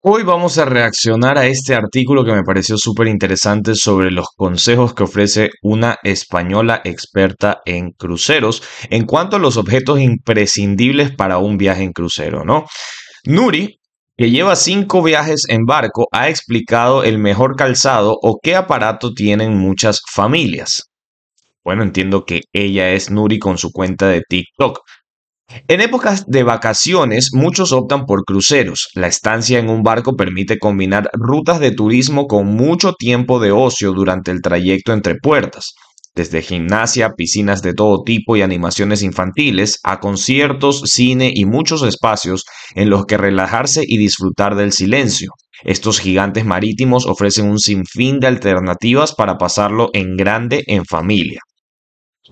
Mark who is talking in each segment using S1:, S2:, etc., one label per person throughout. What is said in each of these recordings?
S1: Hoy vamos a reaccionar a este artículo que me pareció súper interesante sobre los consejos que ofrece una española experta en cruceros en cuanto a los objetos imprescindibles para un viaje en crucero, ¿no? Nuri, que lleva cinco viajes en barco, ha explicado el mejor calzado o qué aparato tienen muchas familias. Bueno, entiendo que ella es Nuri con su cuenta de TikTok. En épocas de vacaciones, muchos optan por cruceros. La estancia en un barco permite combinar rutas de turismo con mucho tiempo de ocio durante el trayecto entre puertas desde gimnasia, piscinas de todo tipo y animaciones infantiles, a conciertos, cine y muchos espacios en los que relajarse y disfrutar del silencio. Estos gigantes marítimos ofrecen un sinfín de alternativas para pasarlo en grande en familia.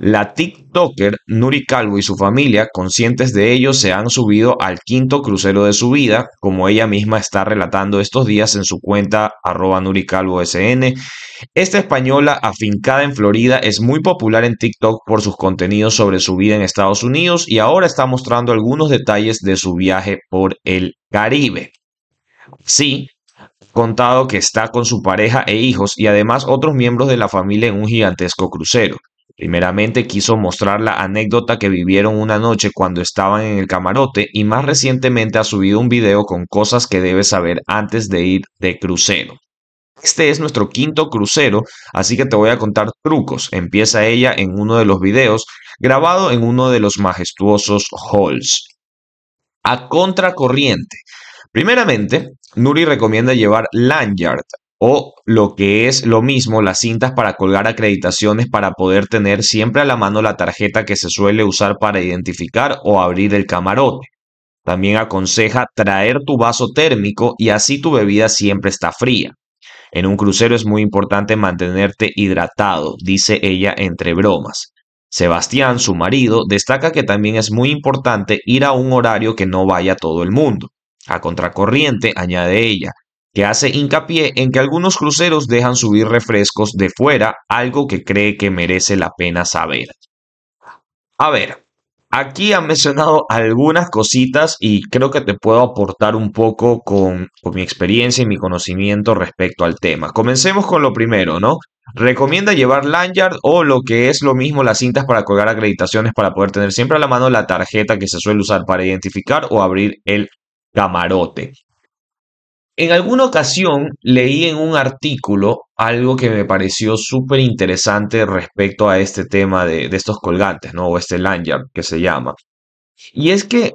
S1: La TikToker Nuri Calvo y su familia, conscientes de ello, se han subido al quinto crucero de su vida, como ella misma está relatando estos días en su cuenta arroba Nuri Calvo SN. Esta española, afincada en Florida, es muy popular en TikTok por sus contenidos sobre su vida en Estados Unidos y ahora está mostrando algunos detalles de su viaje por el Caribe. Sí, contado que está con su pareja e hijos y además otros miembros de la familia en un gigantesco crucero. Primeramente quiso mostrar la anécdota que vivieron una noche cuando estaban en el camarote y más recientemente ha subido un video con cosas que debes saber antes de ir de crucero. Este es nuestro quinto crucero, así que te voy a contar trucos. Empieza ella en uno de los videos grabado en uno de los majestuosos halls. A contracorriente. Primeramente, Nuri recomienda llevar lanyard, o lo que es lo mismo, las cintas para colgar acreditaciones para poder tener siempre a la mano la tarjeta que se suele usar para identificar o abrir el camarote. También aconseja traer tu vaso térmico y así tu bebida siempre está fría. En un crucero es muy importante mantenerte hidratado, dice ella entre bromas. Sebastián, su marido, destaca que también es muy importante ir a un horario que no vaya todo el mundo. A contracorriente, añade ella, que hace hincapié en que algunos cruceros dejan subir refrescos de fuera, algo que cree que merece la pena saber. A ver, aquí han mencionado algunas cositas y creo que te puedo aportar un poco con, con mi experiencia y mi conocimiento respecto al tema. Comencemos con lo primero, ¿no? Recomienda llevar lanyard o lo que es lo mismo las cintas para colgar acreditaciones para poder tener siempre a la mano la tarjeta que se suele usar para identificar o abrir el camarote. En alguna ocasión leí en un artículo algo que me pareció súper interesante respecto a este tema de, estos colgantes, ¿no? O este lanyard que se llama. Y es que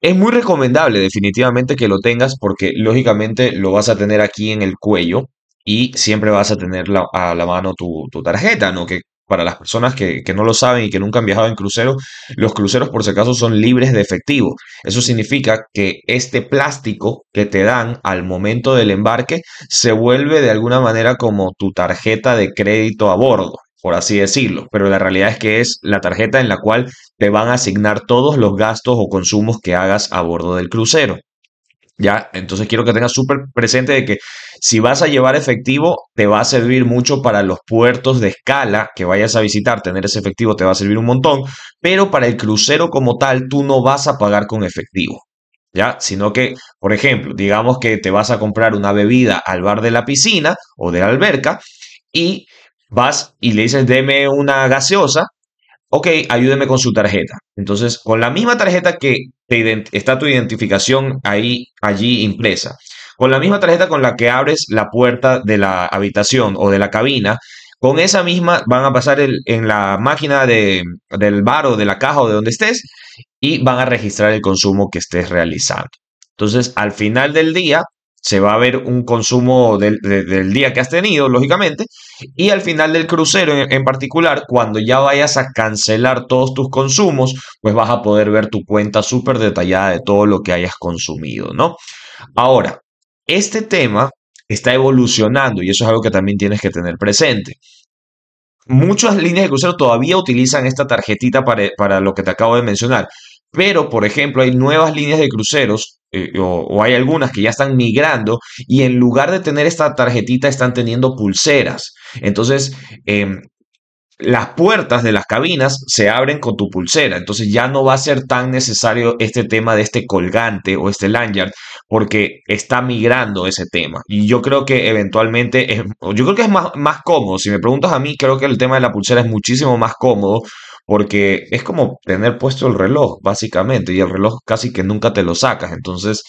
S1: es muy recomendable definitivamente que lo tengas porque lógicamente lo vas a tener aquí en el cuello y siempre vas a tener a la mano tu, tarjeta, ¿no? para las personas que, no lo saben y que nunca han viajado en crucero, los cruceros por si acaso son libres de efectivo. Eso significa que este plástico que te dan al momento del embarque se vuelve de alguna manera como tu tarjeta de crédito a bordo por así decirlo, pero la realidad es que es la tarjeta en la cual te van a asignar todos los gastos o consumos que hagas a bordo del crucero. ¿ya? Entonces quiero que tengas súper presente de que si vas a llevar efectivo, te va a servir mucho para los puertos de escala que vayas a visitar, tener ese efectivo te va a servir un montón, pero para el crucero como tal, tú no vas a pagar con efectivo. ¿Ya? Sino que, por ejemplo, digamos que te vas a comprar una bebida al bar de la piscina o de la alberca y vas y le dices, deme una gaseosa, ok, ayúdeme con su tarjeta. Entonces, con la misma tarjeta que está tu identificación ahí, allí impresa. Con la misma tarjeta con la que abres la puerta de la habitación o de la cabina, con esa misma van a pasar en la máquina de, del bar o de la caja o de donde estés y van a registrar el consumo que estés realizando. Entonces, al final del día, se va a ver un consumo del, día que has tenido, lógicamente, y al final del crucero en, particular, cuando ya vayas a cancelar todos tus consumos, pues vas a poder ver tu cuenta súper detallada de todo lo que hayas consumido, ¿no? Ahora, este tema está evolucionando y eso es algo que también tienes que tener presente. Muchas líneas de crucero todavía utilizan esta tarjetita para lo que te acabo de mencionar, pero, por ejemplo, hay nuevas líneas de cruceros eh, o, hay algunas que ya están migrando y en lugar de tener esta tarjetita están teniendo pulseras. Entonces, em, las puertas de las cabinas se abren con tu pulsera. Entonces ya no va a ser tan necesario este tema de este colgante o este lanyard porque está migrando ese tema. Y yo creo que eventualmente, es, yo creo que es más, más cómodo. Si me preguntas a mí, creo que el tema de la pulsera es muchísimo más cómodo porque es como tener puesto el reloj, básicamente, y el reloj casi que nunca te lo sacas, entonces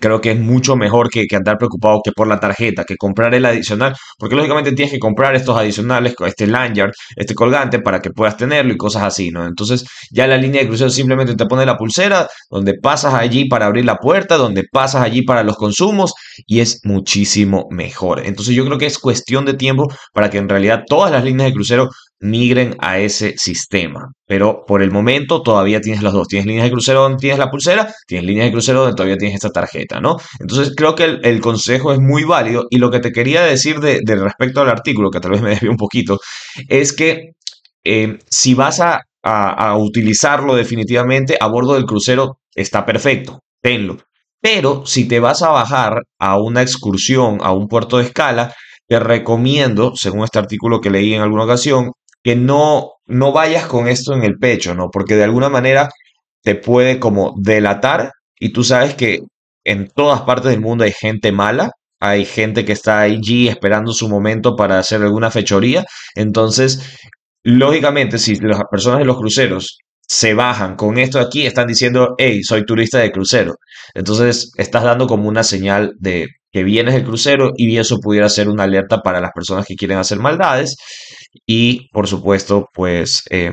S1: creo que es mucho mejor que, andar preocupado que por la tarjeta, que comprar el adicional, porque lógicamente tienes que comprar estos adicionales, este lanyard, este colgante para que puedas tenerlo y cosas así, ¿no? Entonces ya la línea de crucero simplemente te pone la pulsera, donde pasas allí para abrir la puerta, donde pasas allí para los consumos y es muchísimo mejor. Entonces yo creo que es cuestión de tiempo para que en realidad todas las líneas de crucero migren a ese sistema. Pero por el momento todavía tienes las dos. Tienes líneas de crucero donde tienes la pulsera, tienes líneas de crucero donde todavía tienes esta tarjeta, ¿no? Entonces creo que el, consejo es muy válido y lo que te quería decir de, respecto al artículo, que tal vez me desvió un poquito, es que eh, si vas a, a utilizarlo definitivamente a bordo del crucero, está perfecto, tenlo. Pero si te vas a bajar a una excursión, a un puerto de escala, te recomiendo, según este artículo que leí en alguna ocasión, que no, no vayas con esto en el pecho, ¿no? Porque de alguna manera te puede como delatar y tú sabes que en todas partes del mundo hay gente mala, hay gente que está allí esperando su momento para hacer alguna fechoría, entonces, lógicamente, si las personas de los cruceros se bajan con esto aquí, están diciendo, hey, soy turista de crucero. Entonces, estás dando como una señal de, que vienes del crucero y eso pudiera ser una alerta para las personas que quieren hacer maldades y por supuesto pues eh,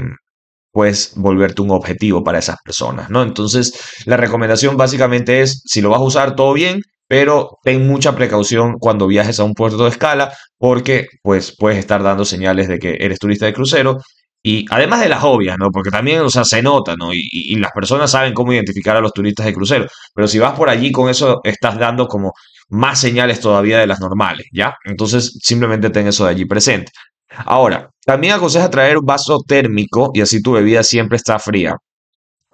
S1: volverte un objetivo para esas personas, ¿no? Entonces, la recomendación básicamente es, si lo vas a usar, todo bien, pero ten mucha precaución cuando viajes a un puerto de escala porque pues puedes estar dando señales de que eres turista de crucero y además de las obvias, ¿no? Porque también, o sea, se nota, ¿no? y, las personas saben cómo identificar a los turistas de crucero. Pero si vas por allí con eso, estás dando como más señales todavía de las normales, ¿ya? Entonces, simplemente ten eso de allí presente. Ahora, también aconseja traer un vaso térmico y así tu bebida siempre está fría.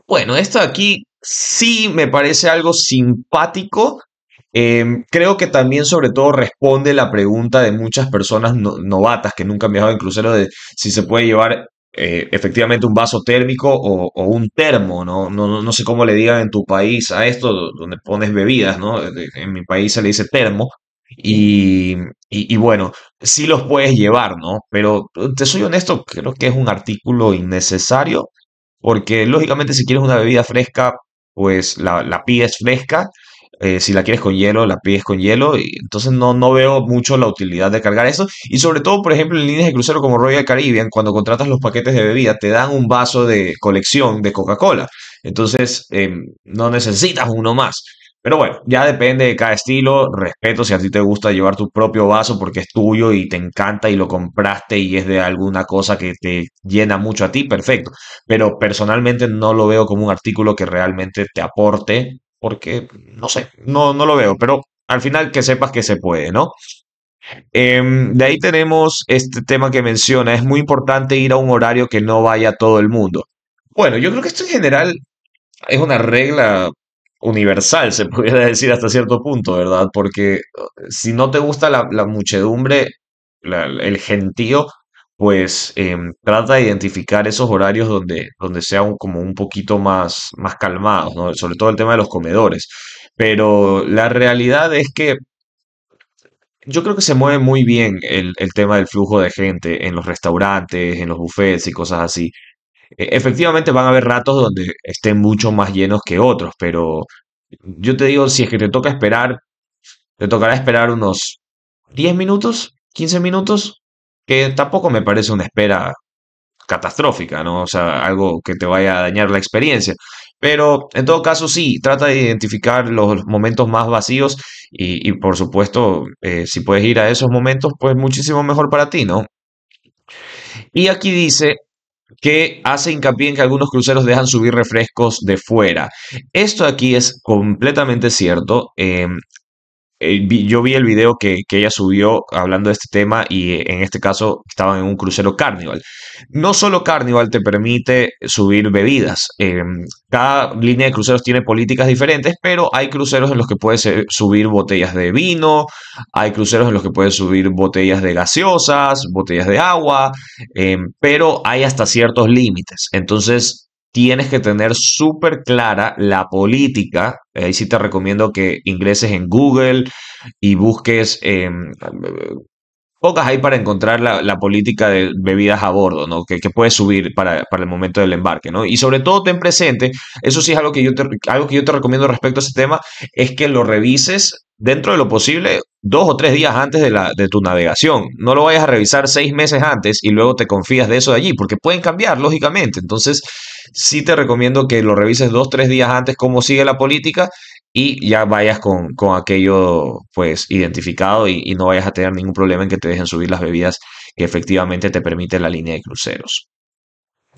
S1: Bueno, esto de aquí sí me parece algo simpático. Em, creo que también sobre todo responde la pregunta de muchas personas novatas que nunca han viajado en crucero de si se puede llevar eh, efectivamente un vaso térmico o, un termo, ¿no? ¿no? No, no no sé cómo le digan en tu país a esto, donde pones bebidas, ¿no? En mi país se le dice termo. Y, bueno, si los puedes llevar, ¿no? Pero te soy honesto, creo que es un artículo innecesario, porque lógicamente si quieres una bebida fresca, pues la, la pides fresca eh, si la quieres con hielo, la pides con hielo. Y entonces no, no veo mucho la utilidad de cargar eso. Y sobre todo, por ejemplo, en líneas de crucero como Royal Caribbean, cuando contratas los paquetes de bebida, te dan un vaso de colección de Coca-Cola. Entonces, em, no necesitas uno más. Pero bueno, ya depende de cada estilo. Respeto si a ti te gusta llevar tu propio vaso porque es tuyo y te encanta y lo compraste y es de alguna cosa que te llena mucho a ti, perfecto. Pero personalmente no lo veo como un artículo que realmente te aporte porque no sé, no, no lo veo, pero al final que sepas que se puede, ¿no? Em, de ahí tenemos este tema que menciona, es muy importante ir a un horario que no vaya todo el mundo. Bueno, yo creo que esto en general es una regla universal, se podría decir hasta cierto punto, ¿verdad? Porque eh, si no te gusta la, muchedumbre, el gentío, pues em, trata de identificar esos horarios donde, donde sea como un poquito más, más calmados, sobre todo el tema de los comedores. Pero la realidad es que yo creo que se mueve muy bien el, el tema del flujo de gente en los restaurantes, en los buffets y cosas así. E, efectivamente van a haber ratos donde estén mucho más llenos que otros, pero yo te digo, si es que te toca esperar, te tocará esperar unos 10 minutos, 15 minutos, que tampoco me parece una espera catastrófica, ¿no? O sea, algo que te vaya a dañar la experiencia. Pero en todo caso, sí, trata de identificar los momentos más vacíos y, por supuesto, eh, si puedes ir a esos momentos, pues muchísimo mejor para ti, ¿no? Y aquí dice que hace hincapié en que algunos cruceros dejan subir refrescos de fuera. Esto aquí es completamente cierto. Em, eh, yo vi el video que, ella subió hablando de este tema y eh, en este caso estaban en un crucero Carnival. No solo Carnival te permite subir bebidas. Eh, cada línea de cruceros tiene políticas diferentes, pero hay cruceros en los que puedes subir botellas de vino, hay cruceros en los que puedes subir botellas de gaseosas, botellas de agua, pero hay hasta ciertos límites. Entonces, tienes que tener súper clara la política. Ahí sí te recomiendo que ingreses en Google y busques em, pocas hay para encontrar la, política de bebidas a bordo, ¿no? Que, que puedes subir para, para, el momento del embarque, ¿no? Y sobre todo ten presente, eso sí es algo que, yo te, algo que yo te recomiendo respecto a ese tema, es que lo revises dentro de lo posible dos o tres días antes de, la, de tu navegación. No lo vayas a revisar seis meses antes y luego te confías de eso de allí, porque pueden cambiar, lógicamente. Entonces, sí te recomiendo que lo revises dos, tres días antes cómo sigue la política y ya vayas con, aquello pues identificado y, y, no vayas a tener ningún problema en que te dejen subir las bebidas que efectivamente te permite la línea de cruceros.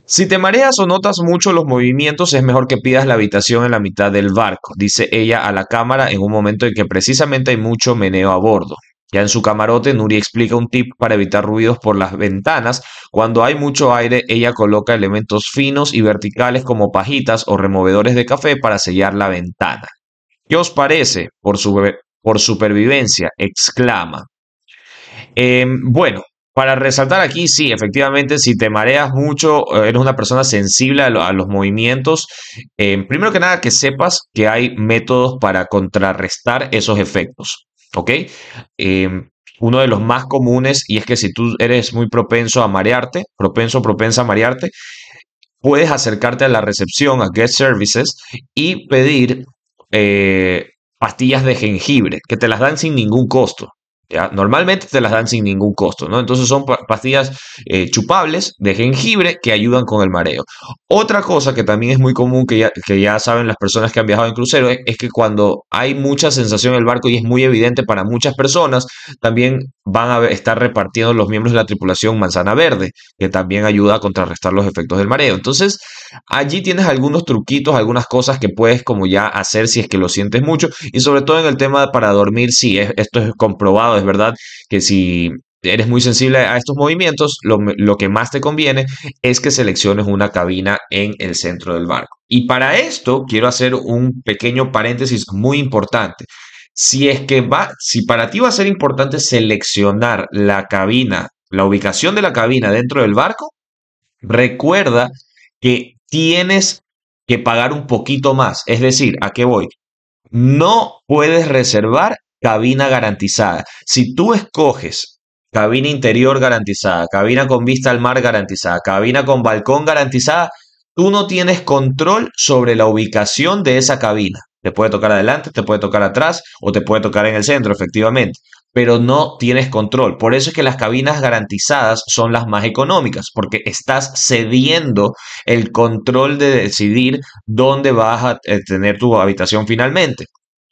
S1: Si te mareas o notas mucho los movimientos, es mejor que pidas la habitación en la mitad del barco, dice ella a la cámara en un momento en que precisamente hay mucho meneo a bordo. Ya en su camarote, Nuri explica un tip para evitar ruidos por las ventanas. Cuando hay mucho aire, ella coloca elementos finos y verticales como pajitas o removedores de café para sellar la ventana. ¿Qué os parece? Por, por supervivencia, exclama. Em, bueno, para resaltar aquí, sí, efectivamente, si te mareas mucho, eh, eres una persona sensible a, los movimientos, em, primero que nada que sepas que hay métodos para contrarrestar esos efectos, ¿ok? Em, uno de los más comunes, y es que si tú eres muy propenso a marearte, propenso, propensa a marearte, puedes acercarte a la recepción, a Guest Services, y pedir eh, pastillas de jengibre, que te las dan sin ningún costo. Normalmente te las dan sin ningún costo, Entonces son pastillas eh, chupables de jengibre que ayudan con el mareo. Otra cosa que también es muy común, que ya, que ya saben las personas que han viajado en crucero, es que cuando hay mucha sensación en el barco y es muy evidente para muchas personas, también van a estar repartiendo los miembros de la tripulación manzana verde, que también ayuda a contrarrestar los efectos del mareo. Entonces, Allí tienes algunos truquitos, algunas cosas que puedes como ya hacer si es que lo sientes mucho y sobre todo en el tema para dormir, sí, esto es comprobado, es verdad que si eres muy sensible a estos movimientos, lo, lo, que más te conviene es que selecciones una cabina en el centro del barco. Y para esto quiero hacer un pequeño paréntesis muy importante. Si es que va, si para ti va a ser importante seleccionar la cabina, la ubicación de la cabina dentro del barco, recuerda que tienes que pagar un poquito más. Es decir, ¿a qué voy? No puedes reservar cabina garantizada. Si tú escoges cabina interior garantizada, cabina con vista al mar garantizada, cabina con balcón garantizada, tú no tienes control sobre la ubicación de esa cabina. Te puede tocar adelante, te puede tocar atrás o te puede tocar en el centro, efectivamente pero no tienes control. Por eso es que las cabinas garantizadas son las más económicas, porque estás cediendo el control de decidir dónde vas a eh, tener tu habitación finalmente.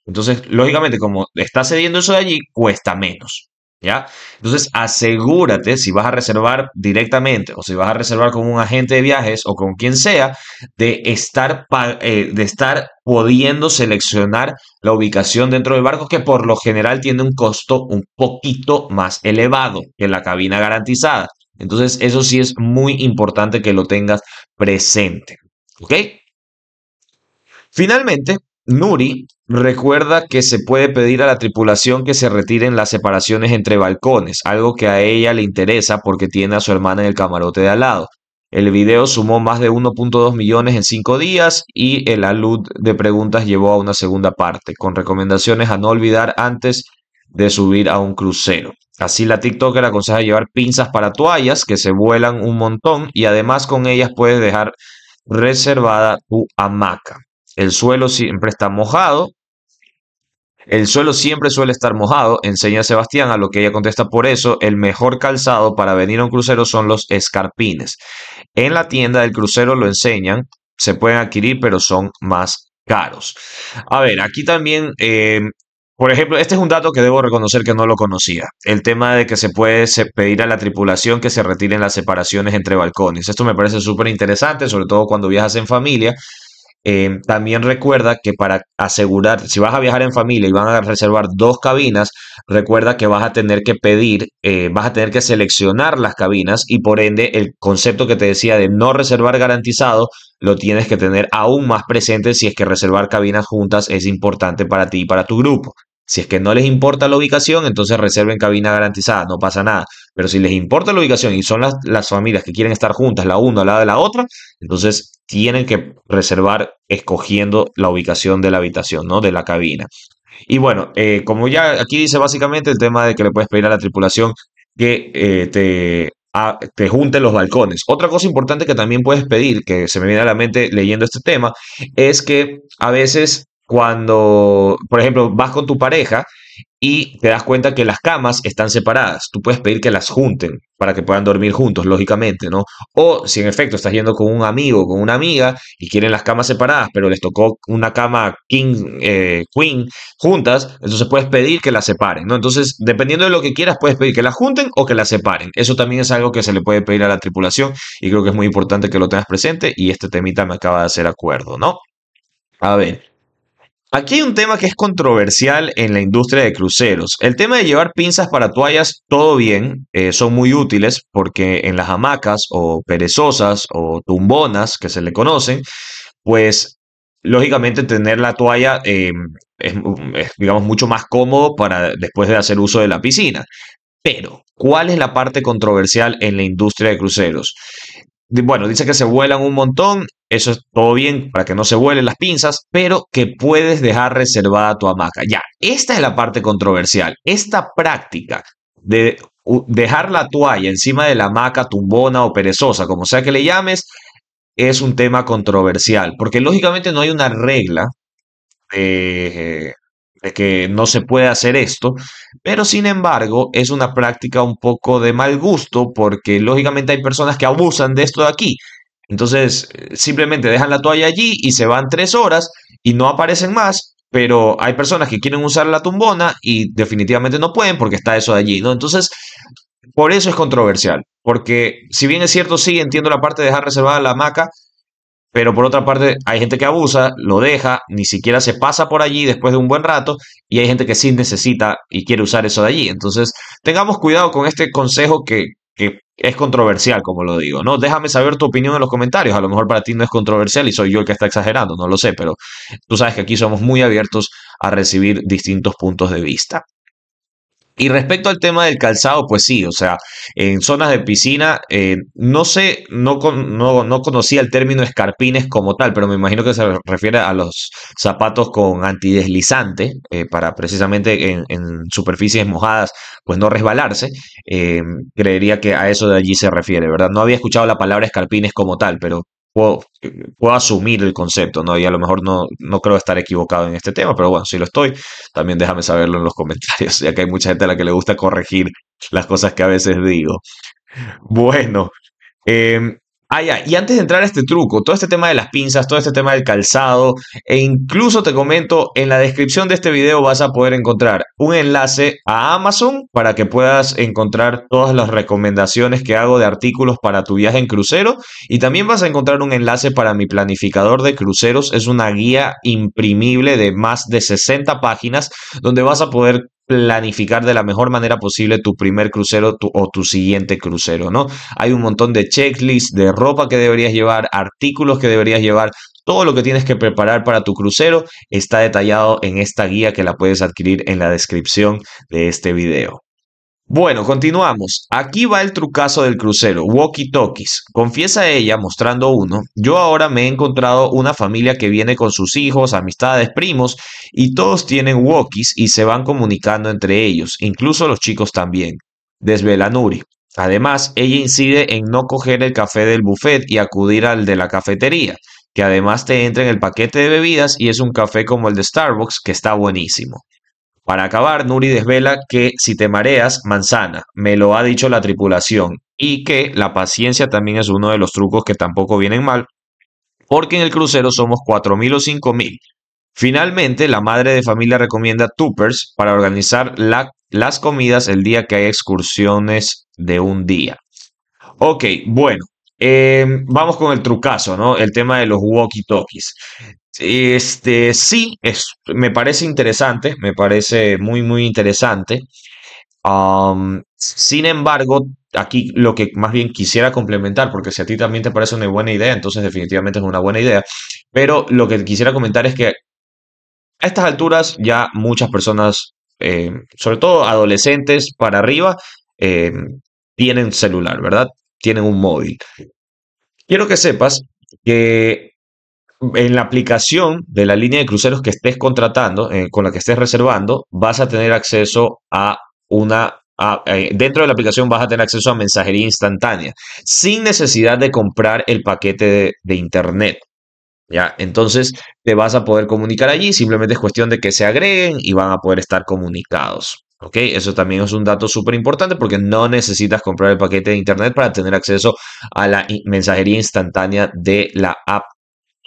S1: Entonces, lógicamente, como estás cediendo eso de allí, cuesta menos. Entonces, asegúrate si vas a reservar directamente o si vas a reservar con un agente de viajes o con quien sea, de estar, eh, de estar pudiendo seleccionar la ubicación dentro del barco que por lo general tiene un costo un poquito más elevado que la cabina garantizada. Entonces, eso sí es muy importante que lo tengas presente. ¿Ok? Finalmente, Nuri recuerda que se puede pedir a la tripulación que se retiren las separaciones entre balcones, algo que a ella le interesa porque tiene a su hermana en el camarote de al lado. El video sumó más de 1.2 millones en 5 días y el alud de preguntas llevó a una segunda parte, con recomendaciones a no olvidar antes de subir a un crucero. Así la TikToker aconseja llevar pinzas para toallas que se vuelan un montón y además con ellas puedes dejar reservada tu hamaca. El suelo siempre está mojado. El suelo siempre suele estar mojado, enseña Sebastián, a lo que ella contesta por eso, el mejor calzado para venir a un crucero son los escarpines. En la tienda del crucero lo enseñan, se pueden adquirir, pero son más caros. A ver, aquí también eh, por ejemplo, este es un dato que debo reconocer que no lo conocía. El tema de que se puede pedir a la tripulación que se retiren las separaciones entre balcones. Esto me parece súper interesante, sobre todo cuando viajas en familia, Em, también recuerda que para asegurar, si vas a viajar en familia y van a reservar dos cabinas, recuerda que vas a tener que pedir, eh, vas a tener que seleccionar las cabinas y por ende el concepto que te decía de no reservar garantizado lo tienes que tener aún más presente si es que reservar cabinas juntas es importante para ti y para tu grupo. Si es que no les importa la ubicación, entonces reserven cabina garantizada, no pasa nada. Pero si les importa la ubicación y son las, las familias que quieren estar juntas, la una al lado de la otra, entonces tienen que reservar escogiendo la ubicación de la habitación, ¿no? De la cabina. Y bueno, eh, como ya aquí dice básicamente el tema de que le puedes pedir a la tripulación que eh, te, te junten los balcones. Otra cosa importante que también puedes pedir, que se me viene a la mente leyendo este tema, es que a veces cuando, por ejemplo, vas con tu pareja y te das cuenta que las camas están separadas. Tú puedes pedir que las junten para que puedan dormir juntos, lógicamente, ¿no? O si en efecto estás yendo con un amigo, con una amiga y quieren las camas separadas, pero les tocó una cama king, eh, queen juntas, entonces puedes pedir que las separen, ¿no? Entonces, dependiendo de lo que quieras, puedes pedir que las junten o que las separen. Eso también es algo que se le puede pedir a la tripulación y creo que es muy importante que lo tengas presente y este temita me acaba de hacer acuerdo, ¿no? A ver. Aquí hay un tema que es controversial en la industria de cruceros. El tema de llevar pinzas para toallas, todo bien, eh, son muy útiles porque en las hamacas o perezosas o tumbonas que se le conocen, pues lógicamente tener la toalla em, es, es, digamos, mucho más cómodo para después de hacer uso de la piscina. Pero, ¿cuál es la parte controversial en la industria de cruceros? Bueno, dice que se vuelan un montón eso es todo bien para que no se vuelen las pinzas, pero que puedes dejar reservada tu hamaca. Ya, esta es la parte controversial. Esta práctica de dejar la toalla encima de la hamaca tumbona o perezosa, como sea que le llames, es un tema controversial, porque lógicamente no hay una regla de, de, que no se puede hacer esto, pero sin embargo es una práctica un poco de mal gusto, porque lógicamente hay personas que abusan de esto de aquí. Entonces, eh, simplemente dejan la toalla allí y se van tres horas y no aparecen más, pero hay personas que quieren usar la tumbona y definitivamente no pueden porque está eso de allí, ¿no? Entonces, por eso es controversial, porque si bien es cierto, sí, entiendo la parte de dejar reservada la hamaca, pero por otra parte hay gente que abusa, lo deja, ni siquiera se pasa por allí después de un buen rato y hay gente que sí necesita y quiere usar eso de allí. Entonces, tengamos cuidado con este consejo que, que es controversial, como lo digo, ¿no? Déjame saber tu opinión en los comentarios. A lo mejor para ti no es controversial y soy yo el que está exagerando, no lo sé, pero tú sabes que aquí somos muy abiertos a recibir distintos puntos de vista. Y respecto al tema del calzado, pues sí, o sea, en zonas de piscina, eh, no sé, no, no, conocía el término escarpines como tal, pero me imagino que se refiere a los zapatos con antideslizante, eh, para precisamente en, superficies mojadas, pues no resbalarse. Eh, creería que a eso de allí se refiere, ¿verdad? No había escuchado la palabra escarpines como tal, pero puedo, asumir el concepto, ¿no? Y a lo mejor no, no creo estar equivocado en este tema, pero bueno, si lo estoy, también déjame saberlo en los comentarios, ya que hay mucha gente a la que le gusta corregir las cosas que a veces digo. Bueno, eh, Ah, y antes de entrar a este truco, todo este tema de las pinzas, todo este tema del calzado, e incluso te comento, en la descripción de este video vas a poder encontrar un enlace a Amazon para que puedas encontrar todas las recomendaciones que hago de artículos para tu viaje en crucero. Y también vas a encontrar un enlace para mi planificador de cruceros. Es una guía imprimible de más de 60 páginas donde vas a poder planificar de la mejor manera posible tu primer crucero o tu siguiente crucero, ¿no? Hay un montón de checklists de ropa que deberías llevar, artículos que deberías llevar, todo lo que tienes que preparar para tu crucero está detallado en esta guía que la puedes adquirir en la descripción de este video. Bueno, continuamos. Aquí va el trucazo del crucero, walkie-talkies. Confiesa ella, mostrando uno, yo ahora me he encontrado una familia que viene con sus hijos, amistades, primos, y todos tienen walkies y se van comunicando entre ellos, incluso los chicos también. Desvela Nuri. Además, ella incide en no coger el café del buffet y acudir al de la cafetería, que además te entra en el paquete de bebidas y es un café como el de Starbucks, que está buenísimo. Para acabar, Nuri desvela que si te mareas, manzana, me lo ha dicho la tripulación, y que la paciencia también es uno de los trucos que tampoco vienen mal, porque en el crucero somos 4.000 o 5.000. Finalmente, la madre de familia recomienda Tuppers para organizar las comidas el día que hay excursiones de un día. Ok, bueno, eh, vamos con el trucazo, ¿no? El tema de los walkie-talkies. Este, sí, es, me parece interesante, me parece muy, muy interesante. sin embargo, aquí lo que más bien quisiera complementar, porque si a ti también te parece una buena idea, entonces definitivamente es una buena idea, pero lo que quisiera comentar es que a estas alturas ya muchas personas, eh, sobre todo adolescentes para arriba, eh, tienen celular, ¿verdad? Tienen un móvil. Quiero que sepas que en la aplicación de la línea de cruceros que estés contratando, eh, con la que estés reservando, vas a tener acceso a una... Eh, dentro de la aplicación vas a tener acceso a mensajería instantánea, sin necesidad de comprar el paquete de, de internet. ¿Ya? Entonces te vas a poder comunicar allí, simplemente es cuestión de que se agreguen y van a poder estar comunicados. ¿Ok? Eso también es un dato súper importante porque no necesitas comprar el paquete de internet para tener acceso a la mensajería instantánea de la app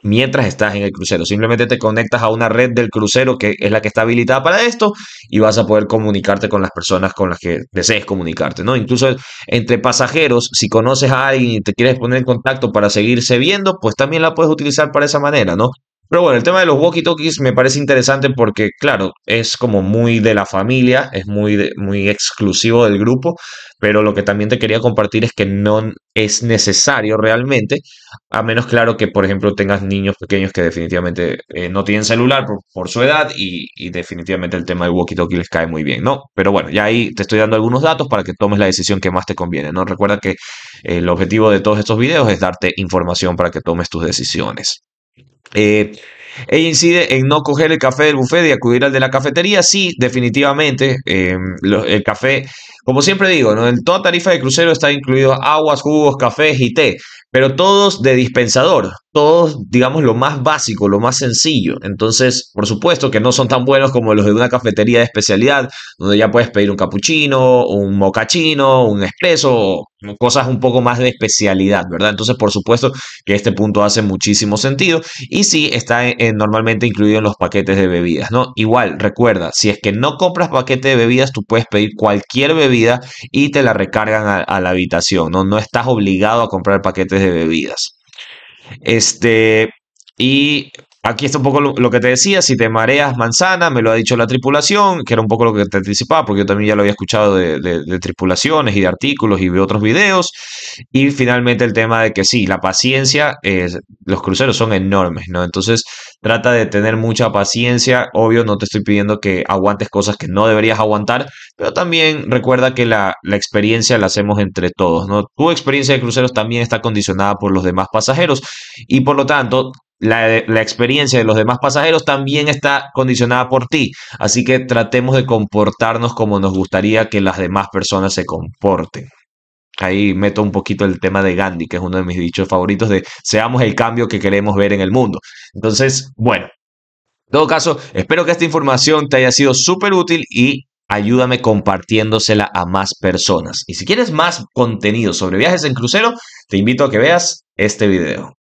S1: mientras estás en el crucero. Simplemente te conectas a una red del crucero que es la que está habilitada para esto y vas a poder comunicarte con las personas con las que desees comunicarte, ¿no? Incluso entre pasajeros, si conoces a alguien y te quieres poner en contacto para seguirse viendo, pues también la puedes utilizar para esa manera, ¿no? Pero bueno, el tema de los walkie-talkies me parece interesante porque, claro, es como muy de la familia, es muy, muy exclusivo del grupo, pero lo que también te quería compartir es que no es necesario realmente, a menos, claro, que, por ejemplo, tengas niños pequeños que definitivamente eh, no tienen celular por, su edad y, y, definitivamente el tema de walkie-talkie les cae muy bien, ¿no? Pero bueno, ya ahí te estoy dando algunos datos para que tomes la decisión que más te conviene, ¿no? Recuerda que eh, el objetivo de todos estos videos es darte información para que tomes tus decisiones. Eh, ella incide en no coger el café del buffet y acudir al de la cafetería. Sí, definitivamente, eh, el café como siempre digo, en toda tarifa de crucero está incluido aguas, jugos, cafés y té, pero todos de dispensador, todos, digamos, lo más básico, lo más sencillo. Entonces, por supuesto que no son tan buenos como los de una cafetería de especialidad, donde ya puedes pedir un cappuccino, un mocachino, un espresso, cosas un poco más de especialidad, ¿verdad? Entonces, por supuesto que este punto hace muchísimo sentido y sí está eh, normalmente incluido en los paquetes de bebidas, ¿no? Igual, recuerda, si es que no compras paquete de bebidas, tú puedes pedir cualquier bebida y te la recargan a, la habitación, ¿no? No estás obligado a comprar paquetes de bebidas. Este, y Aquí está un poco lo, que te decía, si te mareas manzana, me lo ha dicho la tripulación, que era un poco lo que te anticipaba, porque yo también ya lo había escuchado de, tripulaciones y de artículos y de otros videos. Y finalmente el tema de que sí, la paciencia, los cruceros son enormes, ¿no? Entonces trata de tener mucha paciencia, obvio, no te estoy pidiendo que aguantes cosas que no deberías aguantar, pero también recuerda que la, la experiencia la hacemos entre todos, ¿no? Tu experiencia de cruceros también está condicionada por los demás pasajeros y por lo tanto la, experiencia de los demás pasajeros también está condicionada por ti. Así que tratemos de comportarnos como nos gustaría que las demás personas se comporten. Ahí meto un poquito el tema de Gandhi, que es uno de mis dichos favoritos, de seamos el cambio que queremos ver en el mundo. Entonces, bueno, en todo caso, espero que esta información te haya sido súper útil y ayúdame compartiéndosela a más personas. Y si quieres más contenido sobre viajes en crucero, te invito a que veas este video.